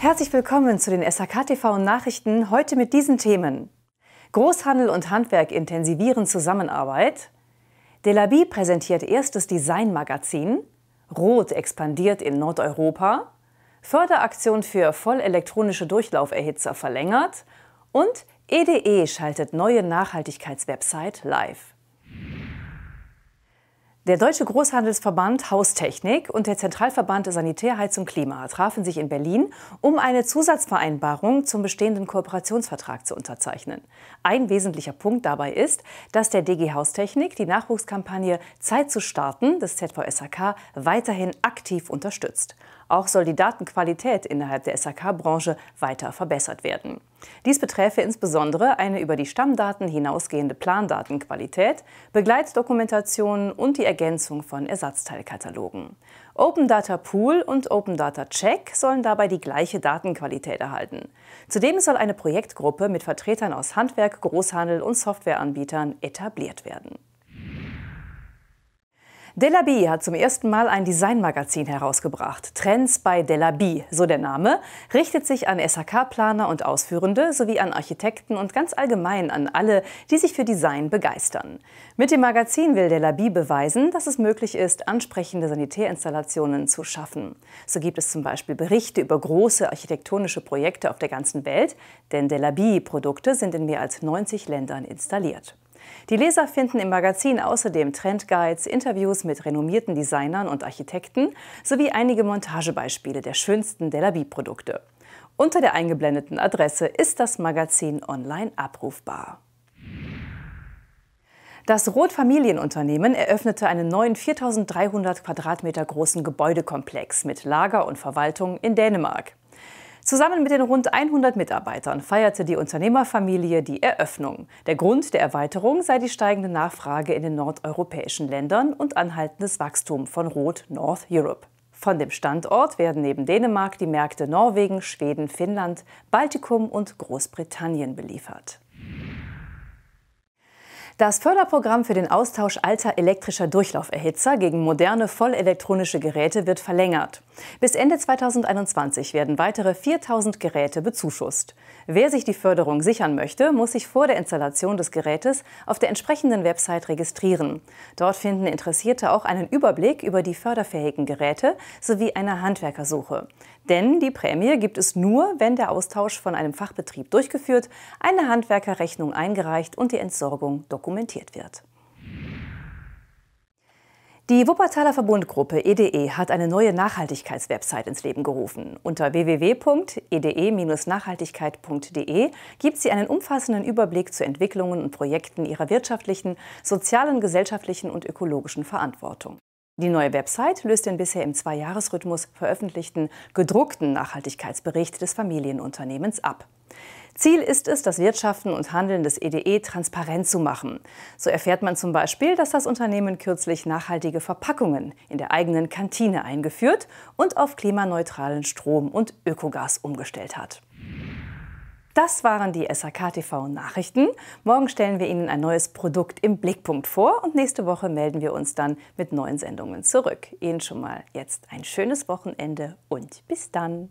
Herzlich willkommen zu den SAK tv Nachrichten, heute mit diesen Themen. Großhandel und Handwerk intensivieren Zusammenarbeit. Delaby präsentiert erstes Designmagazin. Rot expandiert in Nordeuropa. Förderaktion für vollelektronische Durchlauferhitzer verlängert. Und EDE e schaltet neue Nachhaltigkeitswebsite live. Der Deutsche Großhandelsverband Haustechnik und der Zentralverband Sanitär, Heizung, Klima trafen sich in Berlin, um eine Zusatzvereinbarung zum bestehenden Kooperationsvertrag zu unterzeichnen. Ein wesentlicher Punkt dabei ist, dass der DG Haustechnik die Nachwuchskampagne Zeit zu starten des ZVSAK weiterhin aktiv unterstützt. Auch soll die Datenqualität innerhalb der SAK-Branche weiter verbessert werden. Dies beträfe insbesondere eine über die Stammdaten hinausgehende Plandatenqualität, Begleitdokumentationen und die Ergänzung von Ersatzteilkatalogen. Open Data Pool und Open Data Check sollen dabei die gleiche Datenqualität erhalten. Zudem soll eine Projektgruppe mit Vertretern aus Handwerk, Großhandel und Softwareanbietern etabliert werden. Delaby hat zum ersten Mal ein Designmagazin herausgebracht. Trends bei Delaby, so der Name, richtet sich an shk planer und Ausführende sowie an Architekten und ganz allgemein an alle, die sich für Design begeistern. Mit dem Magazin will Delaby beweisen, dass es möglich ist, ansprechende Sanitärinstallationen zu schaffen. So gibt es zum Beispiel Berichte über große architektonische Projekte auf der ganzen Welt, denn Delaby-Produkte sind in mehr als 90 Ländern installiert. Die Leser finden im Magazin außerdem Trendguides, Interviews mit renommierten Designern und Architekten sowie einige Montagebeispiele der schönsten Delabie-Produkte. Unter der eingeblendeten Adresse ist das Magazin online abrufbar. Das Roth Familienunternehmen eröffnete einen neuen 4300 Quadratmeter großen Gebäudekomplex mit Lager und Verwaltung in Dänemark. Zusammen mit den rund 100 Mitarbeitern feierte die Unternehmerfamilie die Eröffnung. Der Grund der Erweiterung sei die steigende Nachfrage in den nordeuropäischen Ländern und anhaltendes Wachstum von Rot North Europe. Von dem Standort werden neben Dänemark die Märkte Norwegen, Schweden, Finnland, Baltikum und Großbritannien beliefert. Das Förderprogramm für den Austausch alter elektrischer Durchlauferhitzer gegen moderne vollelektronische Geräte wird verlängert. Bis Ende 2021 werden weitere 4000 Geräte bezuschusst. Wer sich die Förderung sichern möchte, muss sich vor der Installation des Gerätes auf der entsprechenden Website registrieren. Dort finden Interessierte auch einen Überblick über die förderfähigen Geräte sowie eine Handwerkersuche. Denn die Prämie gibt es nur, wenn der Austausch von einem Fachbetrieb durchgeführt, eine Handwerkerrechnung eingereicht und die Entsorgung dokumentiert dokumentiert wird. Die Wuppertaler Verbundgruppe EDE e hat eine neue Nachhaltigkeitswebsite ins Leben gerufen. Unter www.ede-nachhaltigkeit.de gibt sie einen umfassenden Überblick zu Entwicklungen und Projekten ihrer wirtschaftlichen, sozialen, gesellschaftlichen und ökologischen Verantwortung. Die neue Website löst den bisher im Zweijahresrhythmus veröffentlichten gedruckten Nachhaltigkeitsbericht des Familienunternehmens ab. Ziel ist es, das Wirtschaften und Handeln des EDE e transparent zu machen. So erfährt man zum Beispiel, dass das Unternehmen kürzlich nachhaltige Verpackungen in der eigenen Kantine eingeführt und auf klimaneutralen Strom und Ökogas umgestellt hat. Das waren die SAK TV Nachrichten. Morgen stellen wir Ihnen ein neues Produkt im Blickpunkt vor und nächste Woche melden wir uns dann mit neuen Sendungen zurück. Ihnen schon mal jetzt ein schönes Wochenende und bis dann.